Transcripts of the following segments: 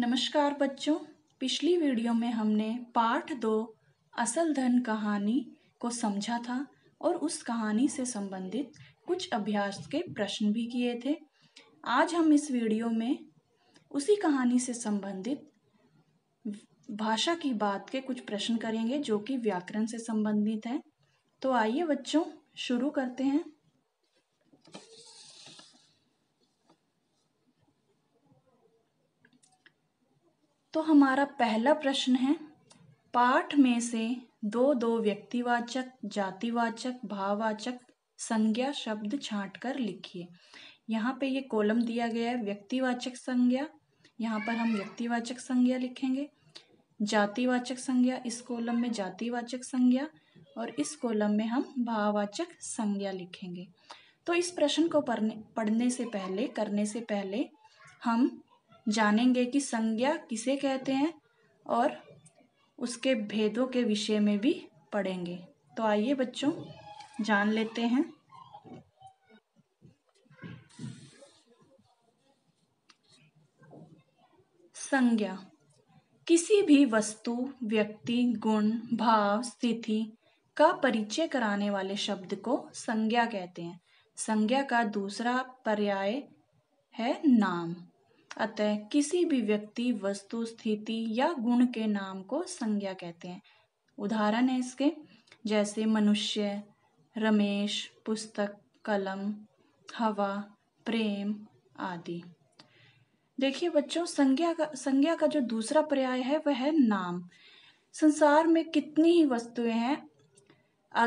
नमस्कार बच्चों पिछली वीडियो में हमने पाठ दो असल धन कहानी को समझा था और उस कहानी से संबंधित कुछ अभ्यास के प्रश्न भी किए थे आज हम इस वीडियो में उसी कहानी से संबंधित भाषा की बात के कुछ प्रश्न करेंगे जो कि व्याकरण से संबंधित हैं तो आइए बच्चों शुरू करते हैं तो हमारा पहला प्रश्न है पाठ में से दो दो व्यक्तिवाचक जातिवाचक भाववाचक संज्ञा शब्द छाँट कर लिखिए यहाँ पे ये कॉलम दिया गया है व्यक्तिवाचक संज्ञा यहाँ पर हम व्यक्तिवाचक संज्ञा लिखेंगे जातिवाचक संज्ञा इस कॉलम में जातिवाचक संज्ञा और इस कॉलम में हम भाववाचक संज्ञा लिखेंगे तो इस प्रश्न को पढ़ने पढ़ने से पहले करने से पहले हम जानेंगे कि संज्ञा किसे कहते हैं और उसके भेदों के विषय में भी पढ़ेंगे तो आइए बच्चों जान लेते हैं संज्ञा किसी भी वस्तु व्यक्ति गुण भाव स्थिति का परिचय कराने वाले शब्द को संज्ञा कहते हैं संज्ञा का दूसरा पर्याय है नाम अतः किसी भी व्यक्ति वस्तु स्थिति या गुण के नाम को संज्ञा कहते हैं उदाहरण है इसके जैसे मनुष्य रमेश पुस्तक कलम हवा प्रेम आदि देखिए बच्चों संज्ञा का संज्ञा का जो दूसरा पर्याय है वह है नाम संसार में कितनी ही वस्तुएं हैं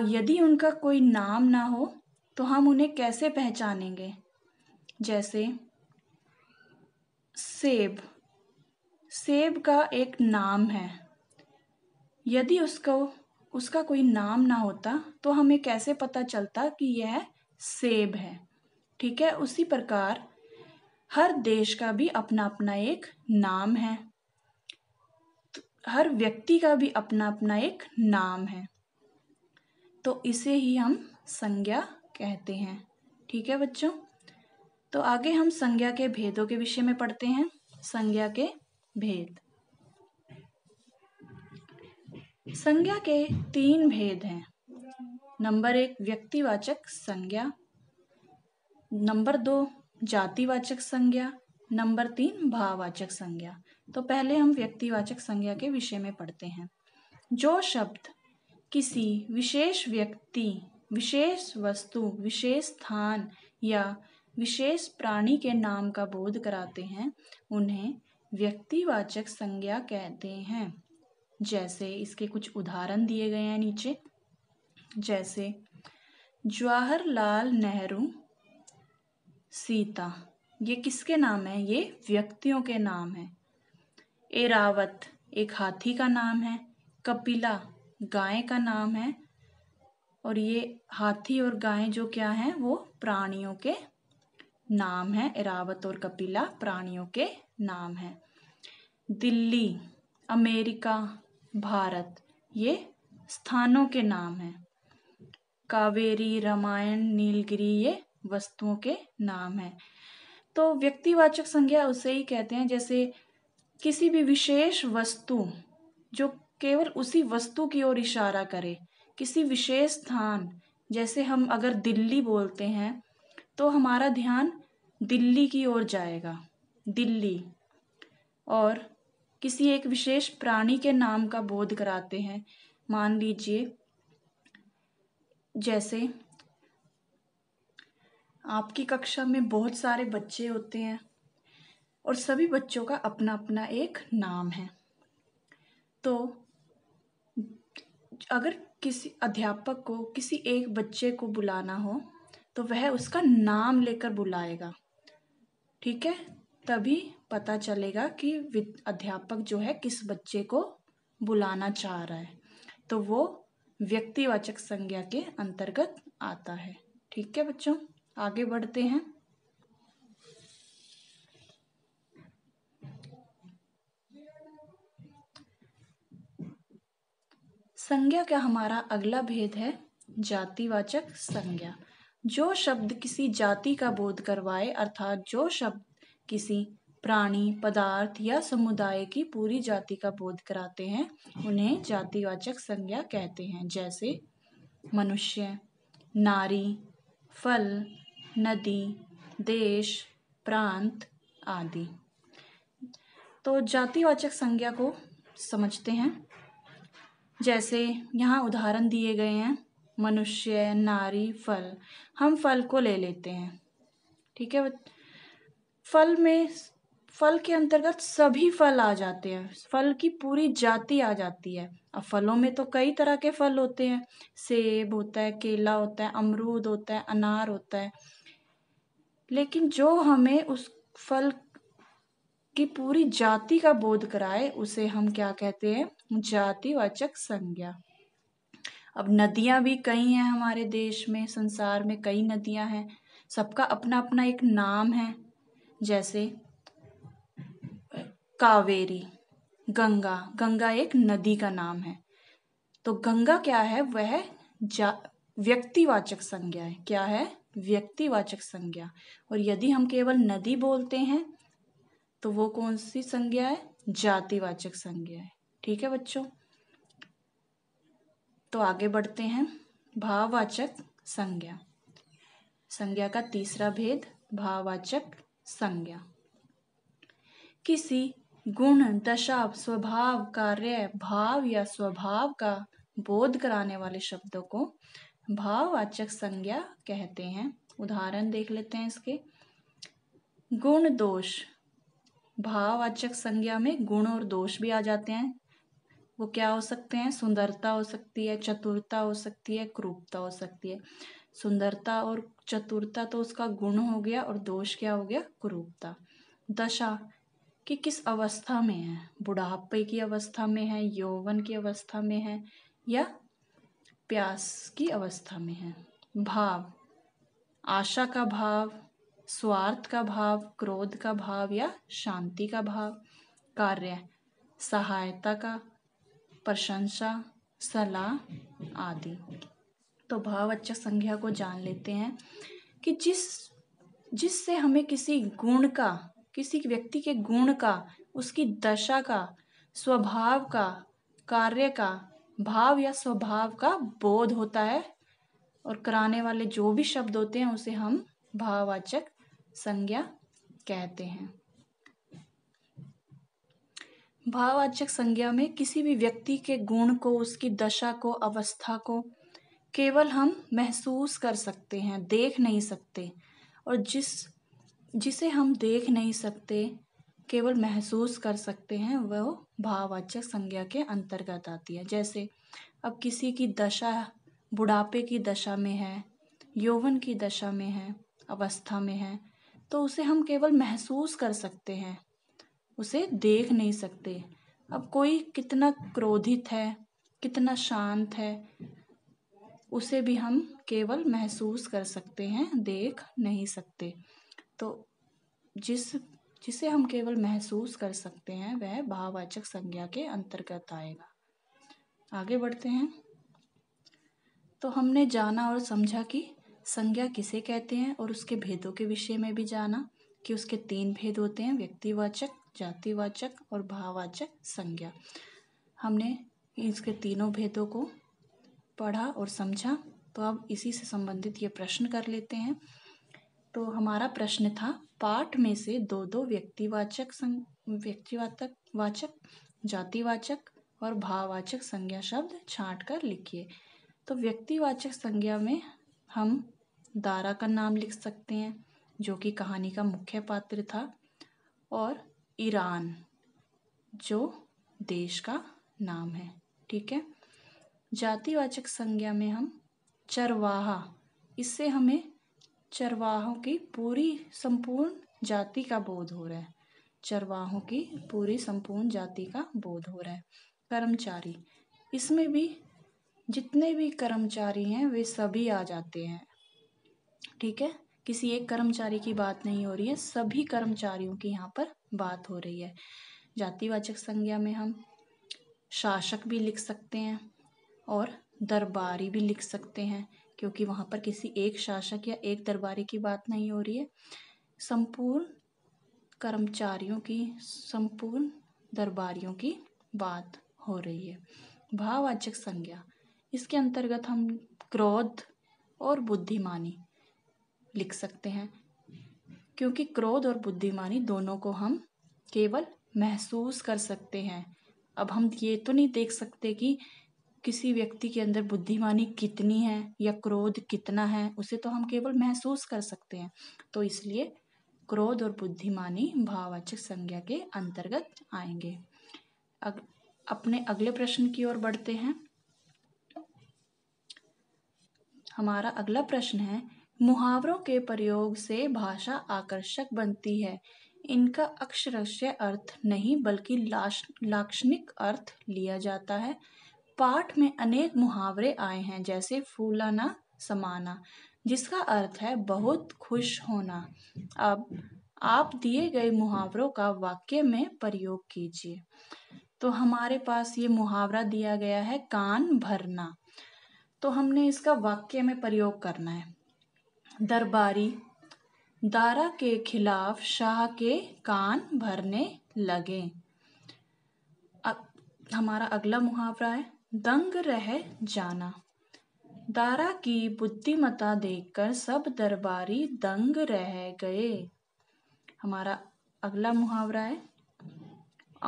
यदि उनका कोई नाम ना हो तो हम उन्हें कैसे पहचानेंगे जैसे सेब सेब का एक नाम है यदि उसको उसका कोई नाम ना होता तो हमें कैसे पता चलता कि यह सेब है ठीक है उसी प्रकार हर देश का भी अपना अपना एक नाम है तो हर व्यक्ति का भी अपना अपना एक नाम है तो इसे ही हम संज्ञा कहते हैं ठीक है बच्चों तो आगे हम संज्ञा के भेदों के विषय में पढ़ते हैं संज्ञा के भेद संज्ञा के तीन भेद हैं नंबर एक व्यक्तिवाचक संज्ञा नंबर दो जातिवाचक संज्ञा नंबर तीन भाववाचक संज्ञा तो पहले हम व्यक्तिवाचक संज्ञा के विषय में पढ़ते हैं जो शब्द किसी विशेष व्यक्ति विशेष वस्तु विशेष स्थान या विशेष प्राणी के नाम का बोध कराते हैं उन्हें व्यक्तिवाचक संज्ञा कहते हैं जैसे इसके कुछ उदाहरण दिए गए हैं नीचे जैसे जवाहरलाल नेहरू सीता ये किसके नाम है ये व्यक्तियों के नाम है एरावत एक हाथी का नाम है कपिला गाय का नाम है और ये हाथी और गाय जो क्या है वो प्राणियों के नाम है इरावत और कपिला प्राणियों के नाम हैं दिल्ली अमेरिका भारत ये स्थानों के नाम हैं कावेरी रामायण नीलगिरी ये वस्तुओं के नाम हैं तो व्यक्तिवाचक संज्ञा उसे ही कहते हैं जैसे किसी भी विशेष वस्तु जो केवल उसी वस्तु की ओर इशारा करे किसी विशेष स्थान जैसे हम अगर दिल्ली बोलते हैं तो हमारा ध्यान दिल्ली की ओर जाएगा दिल्ली और किसी एक विशेष प्राणी के नाम का बोध कराते हैं मान लीजिए जैसे आपकी कक्षा में बहुत सारे बच्चे होते हैं और सभी बच्चों का अपना अपना एक नाम है तो अगर किसी अध्यापक को किसी एक बच्चे को बुलाना हो तो वह उसका नाम लेकर बुलाएगा ठीक है तभी पता चलेगा कि अध्यापक जो है किस बच्चे को बुलाना चाह रहा है तो वो व्यक्तिवाचक संज्ञा के अंतर्गत आता है ठीक है बच्चों आगे बढ़ते हैं संज्ञा का हमारा अगला भेद है जातिवाचक संज्ञा जो शब्द किसी जाति का बोध करवाए अर्थात जो शब्द किसी प्राणी पदार्थ या समुदाय की पूरी जाति का बोध कराते हैं उन्हें जातिवाचक संज्ञा कहते हैं जैसे मनुष्य नारी फल नदी देश प्रांत आदि तो जातिवाचक संज्ञा को समझते हैं जैसे यहाँ उदाहरण दिए गए हैं मनुष्य नारी फल हम फल को ले लेते हैं ठीक है फल में फल के अंतर्गत सभी फल आ जाते हैं फल की पूरी जाति आ जाती है अब फलों में तो कई तरह के फल होते हैं सेब होता है केला होता है अमरूद होता है अनार होता है लेकिन जो हमें उस फल की पूरी जाति का बोध कराए उसे हम क्या कहते हैं जातिवाचक संज्ञा अब नदियाँ भी कई हैं हमारे देश में संसार में कई नदियाँ हैं सबका अपना अपना एक नाम है जैसे कावेरी गंगा गंगा एक नदी का नाम है तो गंगा क्या है वह जा व्यक्तिवाचक संज्ञा है क्या है व्यक्तिवाचक संज्ञा और यदि हम केवल नदी बोलते हैं तो वो कौन सी संज्ञा है जातिवाचक संज्ञा है ठीक है बच्चों तो आगे बढ़ते हैं भाववाचक संज्ञा संज्ञा का तीसरा भेद भाववाचक संज्ञा किसी गुण दशा स्वभाव कार्य भाव या स्वभाव का बोध कराने वाले शब्दों को भाववाचक संज्ञा कहते हैं उदाहरण देख लेते हैं इसके गुण दोष भाववाचक संज्ञा में गुण और दोष भी आ जाते हैं वो क्या हो सकते हैं सुंदरता हो सकती है चतुरता हो सकती है क्रूपता हो सकती है सुंदरता और चतुरता तो उसका गुण हो गया और दोष क्या हो गया क्रूपता दशा कि किस अवस्था में है बुढ़ापे की अवस्था में है यौवन की अवस्था में है या प्यास की अवस्था में है भाव आशा का भाव स्वार्थ का भाव क्रोध का भाव या शांति का भाव कार्य सहायता का प्रशंसा सलाह आदि तो भाववाचक संज्ञा को जान लेते हैं कि जिस जिससे हमें किसी गुण का किसी व्यक्ति के गुण का उसकी दशा का स्वभाव का कार्य का भाव या स्वभाव का बोध होता है और कराने वाले जो भी शब्द होते हैं उसे हम भाववाचक संज्ञा कहते हैं भाववाचक संज्ञा में किसी भी व्यक्ति के गुण को उसकी दशा को अवस्था को केवल हम महसूस कर सकते हैं देख नहीं सकते और जिस जिसे हम देख नहीं सकते केवल महसूस कर सकते हैं वह भाववाचक संज्ञा के अंतर्गत आती है जैसे अब किसी की दशा बुढ़ापे की दशा में है यौवन की दशा में है अवस्था में है तो उसे हम केवल महसूस कर सकते हैं उसे देख नहीं सकते अब कोई कितना क्रोधित है कितना शांत है उसे भी हम केवल महसूस कर सकते हैं देख नहीं सकते तो जिस जिसे हम केवल महसूस कर सकते हैं वह भाववाचक संज्ञा के अंतर्गत आएगा आगे बढ़ते हैं तो हमने जाना और समझा कि संज्ञा किसे कहते हैं और उसके भेदों के विषय में भी जाना कि उसके तीन भेद होते हैं व्यक्तिवाचक जातिवाचक और भाववाचक संज्ञा हमने इसके तीनों भेदों को पढ़ा और समझा तो अब इसी से संबंधित ये प्रश्न कर लेते हैं तो हमारा प्रश्न था पाठ में से दो दो व्यक्तिवाचक सं व्यक्तिवाचक वाचक जातिवाचक और भाववाचक संज्ञा शब्द छाँट कर लिखिए तो व्यक्तिवाचक संज्ञा में हम दारा का नाम लिख सकते हैं जो कि कहानी का मुख्य पात्र था और ईरान जो देश का नाम है ठीक है जातिवाचक संज्ञा में हम चरवाहा इससे हमें चरवाहों की पूरी संपूर्ण जाति का बोध हो रहा है चरवाहों की पूरी संपूर्ण जाति का बोध हो रहा है कर्मचारी इसमें भी जितने भी कर्मचारी हैं वे सभी आ जाते हैं ठीक है किसी एक कर्मचारी की बात नहीं हो रही है सभी कर्मचारियों की यहाँ पर बात हो रही है जातिवाचक संज्ञा में हम शासक भी लिख सकते हैं और दरबारी भी लिख सकते हैं क्योंकि वहाँ पर किसी एक शासक या एक दरबारी की बात नहीं हो रही है संपूर्ण कर्मचारियों की संपूर्ण दरबारियों की बात हो रही है भाववाचक संज्ञा इसके अंतर्गत हम क्रोध और बुद्धिमानी लिख सकते हैं क्योंकि क्रोध और बुद्धिमानी दोनों को हम केवल महसूस कर सकते हैं अब हम ये तो नहीं देख सकते कि किसी व्यक्ति के अंदर बुद्धिमानी कितनी है या क्रोध कितना है उसे तो हम केवल महसूस कर सकते हैं तो इसलिए क्रोध और बुद्धिमानी भाववाचक संज्ञा के अंतर्गत आएंगे अग, अपने अगले प्रश्न की ओर बढ़ते हैं हमारा अगला प्रश्न है मुहावरों के प्रयोग से भाषा आकर्षक बनती है इनका अक्षरशः अर्थ नहीं बल्कि लाश लाक्षणिक अर्थ लिया जाता है पाठ में अनेक मुहावरे आए हैं जैसे फूलाना समाना जिसका अर्थ है बहुत खुश होना अब आप दिए गए मुहावरों का वाक्य में प्रयोग कीजिए तो हमारे पास ये मुहावरा दिया गया है कान भरना तो हमने इसका वाक्य में प्रयोग करना है दरबारी दारा के खिलाफ शाह के कान भरने लगे अब हमारा अगला मुहावरा है दंग रह जाना दारा की बुद्धिमता देखकर सब दरबारी दंग रह गए हमारा अगला मुहावरा है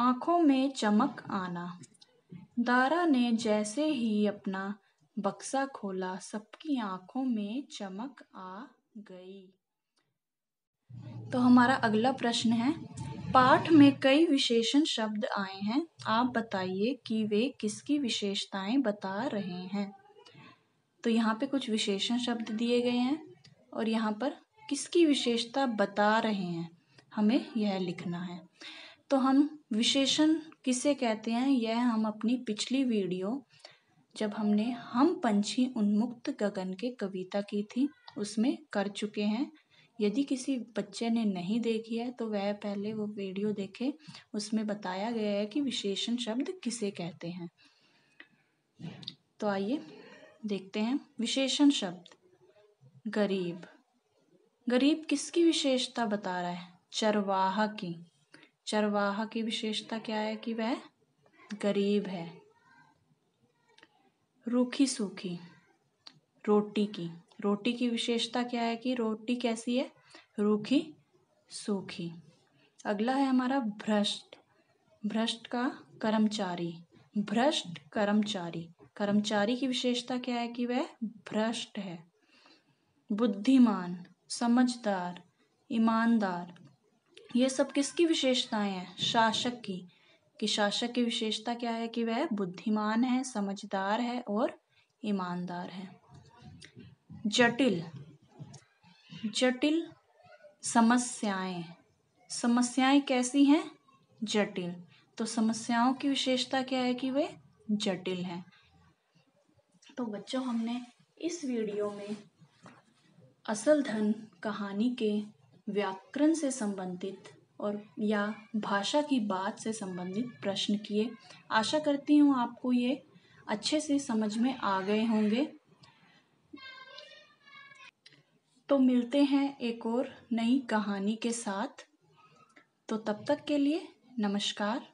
आंखों में चमक आना दारा ने जैसे ही अपना बक्सा खोला सबकी आंखों में चमक आ गई तो हमारा अगला प्रश्न है पाठ में कई विशेषण शब्द आए हैं आप बताइए कि वे किसकी विशेषताएं बता रहे हैं तो यहाँ पे कुछ विशेषण शब्द दिए गए हैं और यहाँ पर किसकी विशेषता बता रहे हैं हमें यह लिखना है तो हम विशेषण किसे कहते हैं यह हम अपनी पिछली वीडियो जब हमने हम पंछी उन्मुक्त गगन के कविता की थी उसमें कर चुके हैं यदि किसी बच्चे ने नहीं देखी है तो वह पहले वो वीडियो देखे उसमें बताया गया है कि विशेषण शब्द किसे कहते हैं तो आइए देखते हैं विशेषण शब्द गरीब गरीब किसकी विशेषता बता रहा है चरवाहा की चरवाहा की विशेषता क्या है कि वह गरीब है रूखी सूखी रोटी की रोटी की विशेषता क्या है कि रोटी कैसी है रूखी सूखी अगला है हमारा भ्रष्ट भ्रष्ट का कर्मचारी भ्रष्ट कर्मचारी कर्मचारी की विशेषता क्या है कि वह भ्रष्ट है बुद्धिमान समझदार ईमानदार ये सब किसकी विशेषताएं हैं शासक की कि शासक की विशेषता क्या है कि वह बुद्धिमान है समझदार है और ईमानदार है जटिल जटिल समस्याएं समस्याएं कैसी हैं जटिल तो समस्याओं की विशेषता क्या है कि वे जटिल हैं तो बच्चों हमने इस वीडियो में असल धन कहानी के व्याकरण से संबंधित और या भाषा की बात से संबंधित प्रश्न किए आशा करती हूँ आपको ये अच्छे से समझ में आ गए होंगे तो मिलते हैं एक और नई कहानी के साथ तो तब तक के लिए नमस्कार